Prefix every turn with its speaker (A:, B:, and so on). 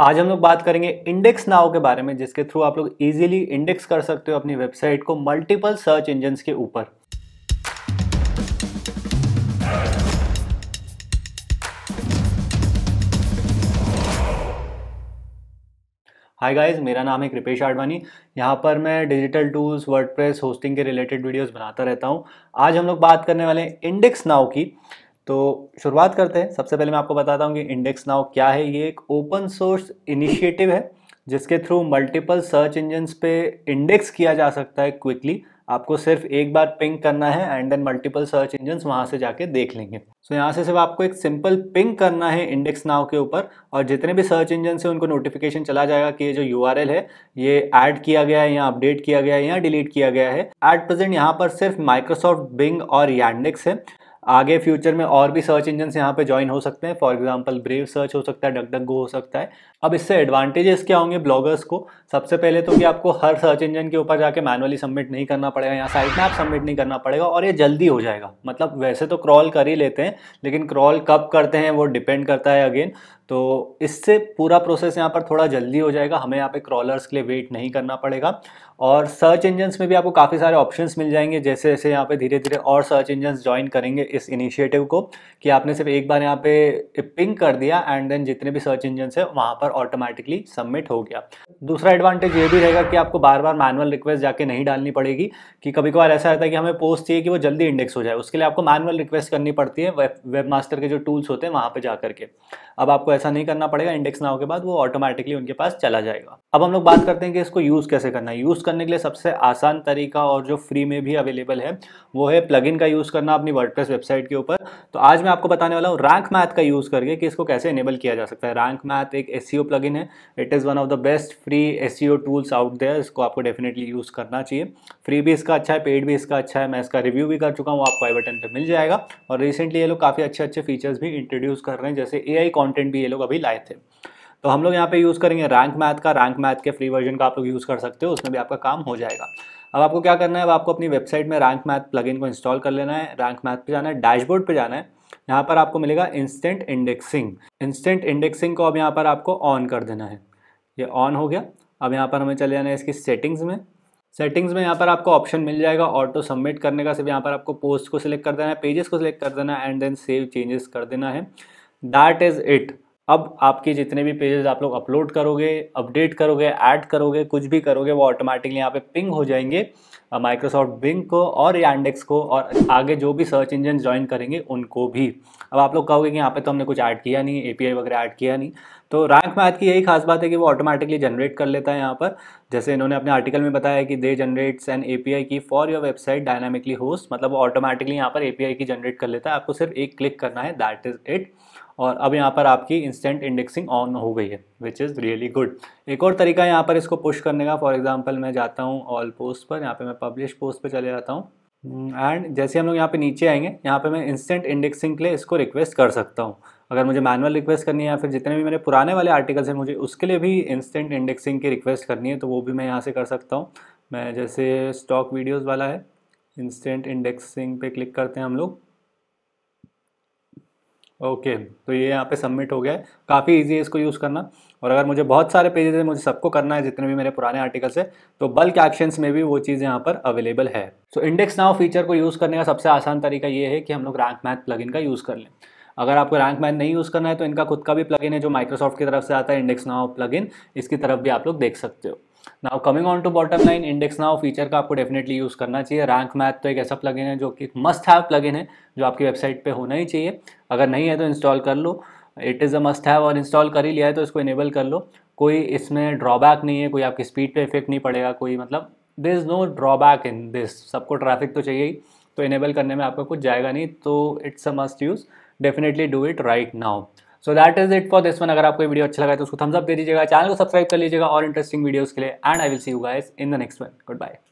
A: आज हम लोग बात करेंगे इंडेक्स नाव के बारे में जिसके थ्रू आप लोग इजीली इंडेक्स कर सकते हो अपनी वेबसाइट को मल्टीपल सर्च इंजन के ऊपर हाय गाइस मेरा नाम है कृपेश आडवाणी यहाँ पर मैं डिजिटल टूल्स वर्डप्रेस होस्टिंग के रिलेटेड वीडियोस बनाता रहता हूँ आज हम लोग बात करने वाले हैं इंडेक्स नाव की तो शुरुआत करते हैं सबसे पहले मैं आपको बताता हूँ कि इंडेक्स नाउ क्या है ये एक ओपन सोर्स इनिशिएटिव है जिसके थ्रू मल्टीपल सर्च इंजन्स पे इंडेक्स किया जा सकता है क्विकली आपको सिर्फ एक बार पिंक करना है and then multiple search engines वहाँ से जाके देख लेंगे सो so, यहाँ से सिर्फ आपको एक सिंपल पिंक करना है इंडेक्स नाव के ऊपर और जितने भी सर्च इंजन से उनको नोटिफिकेशन चला जाएगा कि ये जो यू है ये ऐड किया गया है या अपडेट किया गया है या डिलीट किया गया है एट प्रेजेंट यहाँ पर सिर्फ माइक्रोसॉफ्ट बिंग और यांडेक्स है आगे फ्यूचर में और भी सर्च इंजन यहाँ पे ज्वाइन हो सकते हैं फॉर एग्जाम्पल ब्रेव सर्च हो सकता है डकडक गो हो सकता है अब इससे एडवांटेजेस क्या होंगे ब्लॉगर्स को सबसे पहले तो कि आपको हर सर्च इंजन के ऊपर जाके मैनुअली सबमिट नहीं करना पड़ेगा या साइट में आप सबमिट नहीं करना पड़ेगा और ये जल्दी हो जाएगा मतलब वैसे तो क्रॉल कर ही लेते हैं लेकिन क्रॉल कब करते हैं वो डिपेंड करता है अगेन तो इससे पूरा प्रोसेस यहाँ पर थोड़ा जल्दी हो जाएगा हमें यहाँ पे क्रॉलर्स के लिए वेट नहीं करना पड़ेगा और सर्च इंजन्स में भी आपको काफ़ी सारे ऑप्शंस मिल जाएंगे जैसे जैसे यहाँ पे धीरे धीरे और सर्च इंजन्स ज्वाइन करेंगे इस इनिशिएटिव को कि आपने सिर्फ एक बार यहाँ पे पिंक कर दिया एंड देन जितने भी सर्च इंजन्स है वहाँ पर ऑटोमेटिकली सबमिट हो गया दूसरा एडवांटेज ये भी रहेगा कि आपको बार बार मैनुअल रिक्वेस्ट जाके नहीं डालनी पड़ेगी कि कभी कभार ऐसा रहता है कि हमें पोस्ट चाहिए कि वो जल्दी इंडेक्स हो जाए उसके लिए आपको मैनुअल रिक्वेस्ट करनी पड़ती है वेब वेब मास्टर के जो टूल्स होते हैं वहाँ पर जा करके अब आपको ऐसा नहीं करना पड़ेगा इंडेक्स ना हो के बाद वो ऑटोमेटिकली उनके पास चला जाएगा अब हम लोग बात करते हैं कि इसको यूज़ कैसे करना है यूज़ करने के लिए सबसे आसान तरीका और जो फ्री में भी अवेलेबल है वो है प्लगइन का यूज़ करना अपनी वर्डप्रेस वेबसाइट के ऊपर तो आज मैं आपको बताने वाला हूँ रैंक मैथ का यूज़ करके कि इसको कैसे इनेबल किया जा सकता है रैंक मैथ एक एस सी e है it is one of the best free S tools out there इसको आपको डेफिनेटली यूज़ करना चाहिए फ्री भी इसका अच्छा है पेड भी इसका अच्छा है मैं इसका रिव्यू भी कर चुका हूँ आपको आई बटन पर मिल जाएगा और रिसेंटली ये लोग काफ़ी अच्छे अच्छे फीचर्स भी इंट्रोड्यूस कर रहे हैं जैसे ए कॉन्टेंट भी ये लोग अभी लाए थे तो हम लोग यहाँ पे यूज़ करेंगे रैंक मैथ का रैंक मैथ के फ्री वर्जन का आप लोग यूज़ कर सकते हो उसमें भी आपका काम हो जाएगा अब आपको क्या करना है अब आपको अपनी वेबसाइट में रैंक मैथ प्लगइन को इंस्टॉल कर लेना है रैंक मैथ पे जाना है डैशबोर्ड पे जाना है यहाँ पर आपको मिलेगा इंस्टेंट इंडेक्सिंग इंस्टेंट इंडेक्सिंग को अब यहाँ पर आपको ऑन कर देना है ये ऑन हो गया अब यहाँ पर हमें चले जाना है इसकी सेटिंग्स में सेटिंग्स में यहाँ पर आपको ऑप्शन मिल जाएगा ऑटो सबमिट करने का सिर्फ यहाँ पर आपको पोस्ट को सिलेक्ट कर देना है पेजेस को सिलेक्ट कर देना है एंड देन सेव चेंजेस कर देना है दैट इज़ इट अब आपके जितने भी पेजेस आप लोग अपलोड करोगे अपडेट करोगे ऐड करोगे कुछ भी करोगे वो ऑटोमेटिकली यहाँ पे पिंग हो जाएंगे माइक्रोसॉफ्ट बिंग को और यांडेक्स को और आगे जो भी सर्च इंजन ज्वाइन करेंगे उनको भी अब आप लोग कहोगे कि यहाँ पे तो हमने कुछ ऐड किया नहीं एपीआई वगैरह ऐड किया नहीं तो रैंक मैथ की यही खास बात है कि वो ऑटोमेटिकली जनरेट कर लेता है यहाँ पर जैसे इन्होंने अपने आर्टिकल में बताया कि दे generates an a key for your website dynamically host मतलब वो ऑटोमेटिकली यहाँ पर ए की जनरेट कर लेता है आपको सिर्फ एक क्लिक करना है दैट इज़ इट और अब यहाँ पर आपकी इंस्टेंट इंडेक्सिंग ऑन हो गई है विच इज़ रियली गुड एक और तरीका यहाँ पर इसको पुश करने का फॉर एग्जाम्पल मैं जाता हूँ ऑल पोस्ट पर यहाँ पर मैं पब्लिश पोस्ट पर चले जाता हूँ एंड हम्म, जैसे हम लोग यहाँ पे नीचे आएंगे यहाँ पे मैं इंस्टेंट इंडेक्सिंग के लिए इसको रिक्वेस्ट कर सकता हूँ अगर मुझे मैनुअल रिक्वेस्ट करनी है या फिर जितने भी मेरे पुराने वाले आर्टिकल्स हैं मुझे उसके लिए भी इंस्टेंट इंडेक्सिंग की रिक्वेस्ट करनी है तो वो भी मैं यहाँ से कर सकता हूँ मैं जैसे स्टॉक वीडियोज़ वाला है इंस्टेंट इंडेक्सिंग पे क्लिक करते हैं हम लोग ओके okay, तो ये यहाँ पे सबमिट हो गया है काफ़ी इजी है इसको यूज़ करना और अगर मुझे बहुत सारे पेजेस हैं मुझे सबको करना है जितने भी मेरे पुराने आर्टिकल्स हैं तो बल्क एक्शंस में भी वो चीज़ यहाँ पर अवेलेबल है सो इंडेक्स नाउ फीचर को यूज़ करने का सबसे आसान तरीका ये है कि हम लोग रैंक मैथ प्लग का यूज़ कर लें अगर आपको रैंक मैथ नहीं यूज़ करना है तो इनका खुद का भी प्लगइन है जो माइक्रोसॉफ्ट की तरफ से आता है इंडेक्स नाउ प्लगइन इसकी तरफ भी आप लोग देख सकते हो now coming on to bottom line index now feature का आपको डेफिनेटली यूज़ करना चाहिए रैंक मैथ तो एक ऐसा प्लगइन है जो कि मस्ट हैव प्लगइन है जो आपकी वेबसाइट पे होना ही चाहिए अगर नहीं है तो इंस्टॉल कर लो it is a must have और इंस्टॉल कर ही लिया है तो इसको इनेबल कर लो कोई इसमें ड्रॉबैक नहीं है कोई आपकी स्पीड पर इफेक्ट नहीं पड़ेगा कोई मतलब there is no drawback in this सबको ट्रैफिक तो चाहिए ही तो इनेबल करने में आपका कुछ जाएगा नहीं तो it's a must use definitely do it right now so that is it for this one अगर आपको वीडियो अच्छा लगा तो उसको थम्स अप दे दीजिएगा चैनल को सब्सक्राइब कर लीजिएगा और इंटरेस्टिंग वीडियोज के लिए and I will see you guys in the next one good bye